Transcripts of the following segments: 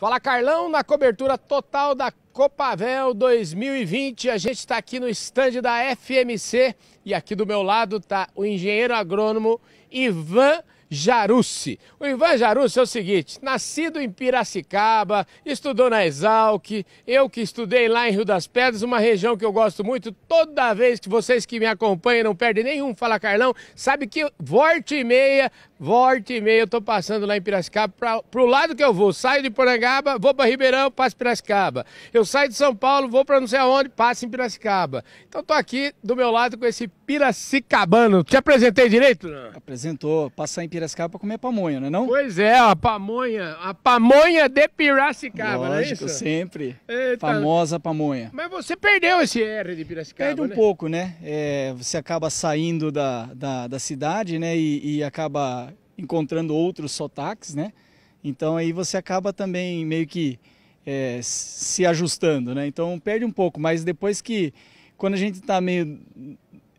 Fala Carlão na cobertura total da Copavel 2020, a gente está aqui no estande da FMC e aqui do meu lado está o engenheiro agrônomo Ivan Jarussi. O Ivan Jarussi é o seguinte, nascido em Piracicaba, estudou na Exalc, eu que estudei lá em Rio das Pedras, uma região que eu gosto muito, toda vez que vocês que me acompanham não perdem nenhum Fala Carlão, sabe que volta e meia, volta e meia eu tô passando lá em Piracicaba, para o lado que eu vou, saio de Porangaba, vou para Ribeirão, passo Piracicaba. Eu eu saio de São Paulo, vou para não sei aonde, passo em Piracicaba. Então tô aqui do meu lado com esse piracicabano. Te apresentei direito? Não? Apresentou. Passar em Piracicaba para comer pamonha, não é não? Pois é, a pamonha. A pamonha de Piracicaba, Lógico, não é isso? sempre. Eita. Famosa pamonha. Mas você perdeu esse R de Piracicaba, Perde um né? pouco, né? É, você acaba saindo da, da, da cidade, né? E, e acaba encontrando outros sotaques, né? Então aí você acaba também meio que é, se ajustando, né? Então perde um pouco, mas depois que quando a gente está meio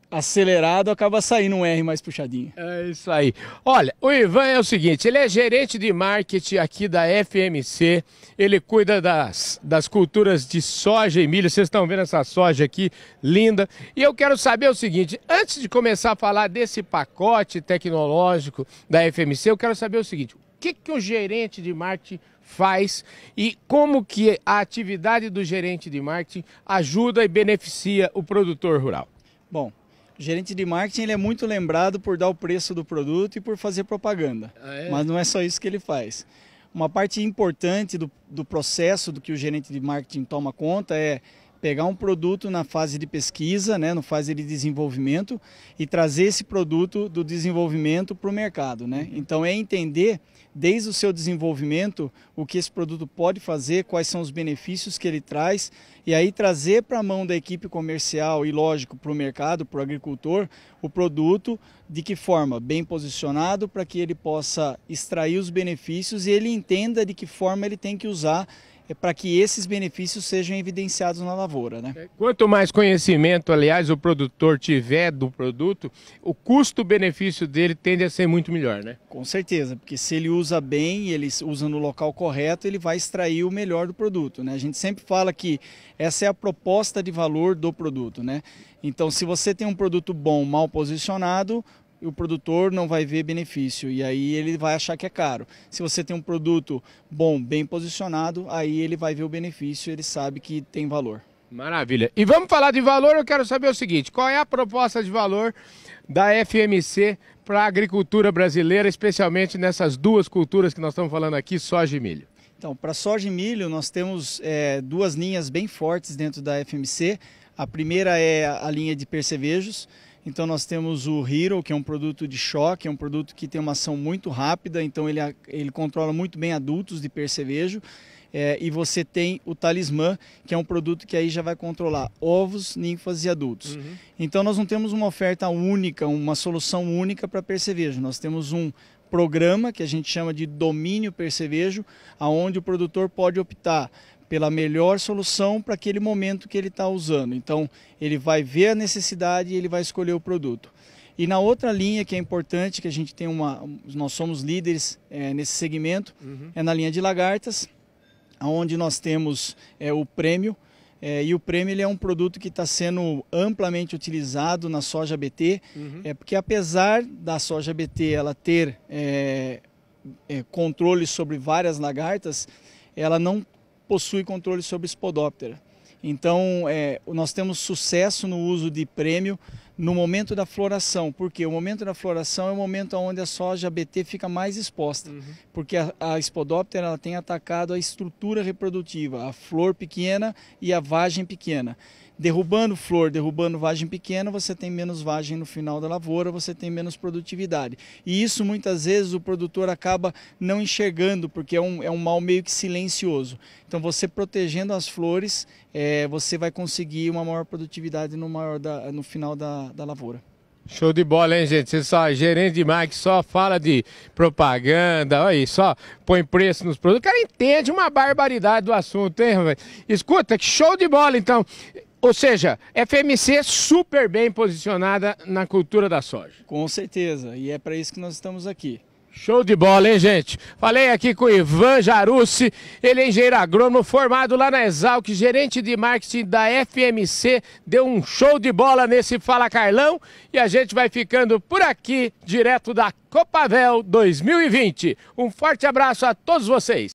acelerado, acaba saindo um R mais puxadinho. É isso aí. Olha, o Ivan é o seguinte, ele é gerente de marketing aqui da FMC, ele cuida das, das culturas de soja e milho, vocês estão vendo essa soja aqui, linda. E eu quero saber o seguinte, antes de começar a falar desse pacote tecnológico da FMC, eu quero saber o seguinte, que, que o gerente de marketing faz e como que a atividade do gerente de marketing ajuda e beneficia o produtor rural. Bom, o gerente de marketing ele é muito lembrado por dar o preço do produto e por fazer propaganda. Ah, é? Mas não é só isso que ele faz. Uma parte importante do, do processo do que o gerente de marketing toma conta é pegar um produto na fase de pesquisa, né, no fase de desenvolvimento e trazer esse produto do desenvolvimento para o mercado. Né? Uhum. Então é entender desde o seu desenvolvimento o que esse produto pode fazer, quais são os benefícios que ele traz e aí trazer para a mão da equipe comercial e lógico para o mercado, para o agricultor, o produto de que forma? Bem posicionado para que ele possa extrair os benefícios e ele entenda de que forma ele tem que usar é para que esses benefícios sejam evidenciados na lavoura. Né? É, quanto mais conhecimento, aliás, o produtor tiver do produto, o custo-benefício dele tende a ser muito melhor, né? Com certeza, porque se ele usa bem, ele usa no local correto, ele vai extrair o melhor do produto. Né? A gente sempre fala que essa é a proposta de valor do produto. Né? Então, se você tem um produto bom, mal posicionado, o produtor não vai ver benefício e aí ele vai achar que é caro. Se você tem um produto bom, bem posicionado, aí ele vai ver o benefício, ele sabe que tem valor. Maravilha. E vamos falar de valor, eu quero saber o seguinte, qual é a proposta de valor da FMC para a agricultura brasileira, especialmente nessas duas culturas que nós estamos falando aqui, soja e milho? Então, para soja e milho, nós temos é, duas linhas bem fortes dentro da FMC. A primeira é a linha de percevejos. Então nós temos o Hero, que é um produto de choque, é um produto que tem uma ação muito rápida, então ele, ele controla muito bem adultos de percevejo. É, e você tem o Talismã, que é um produto que aí já vai controlar ovos, ninfas e adultos. Uhum. Então nós não temos uma oferta única, uma solução única para percevejo. Nós temos um programa que a gente chama de domínio percevejo, aonde o produtor pode optar pela melhor solução para aquele momento que ele está usando. Então, ele vai ver a necessidade e ele vai escolher o produto. E na outra linha que é importante, que a gente tem uma, nós somos líderes é, nesse segmento, uhum. é na linha de lagartas, onde nós temos é, o prêmio. É, e o prêmio ele é um produto que está sendo amplamente utilizado na soja BT, uhum. é porque apesar da soja BT ela ter é, é, controle sobre várias lagartas, ela não possui controle sobre Spodoptera. Então, é, nós temos sucesso no uso de prêmio no momento da floração, porque o momento da floração é o momento onde a soja BT fica mais exposta, uhum. porque a, a espodóptera ela tem atacado a estrutura reprodutiva, a flor pequena e a vagem pequena derrubando flor, derrubando vagem pequena, você tem menos vagem no final da lavoura, você tem menos produtividade. E isso muitas vezes o produtor acaba não enxergando, porque é um, é um mal meio que silencioso. Então você protegendo as flores, é, você vai conseguir uma maior produtividade no, maior da, no final da, da lavoura. Show de bola, hein, gente? Você só é gerente de marketing, só fala de propaganda, olha aí, só põe preço nos produtos. O cara entende uma barbaridade do assunto, hein, Roberto? Escuta, que show de bola, então. Ou seja, FMC super bem posicionada na cultura da soja. Com certeza, e é para isso que nós estamos aqui. Show de bola, hein, gente? Falei aqui com o Ivan Jarucci, ele é engenheiro agrônomo formado lá na Exalc, gerente de marketing da FMC, deu um show de bola nesse Fala Carlão e a gente vai ficando por aqui, direto da Copavel 2020. Um forte abraço a todos vocês.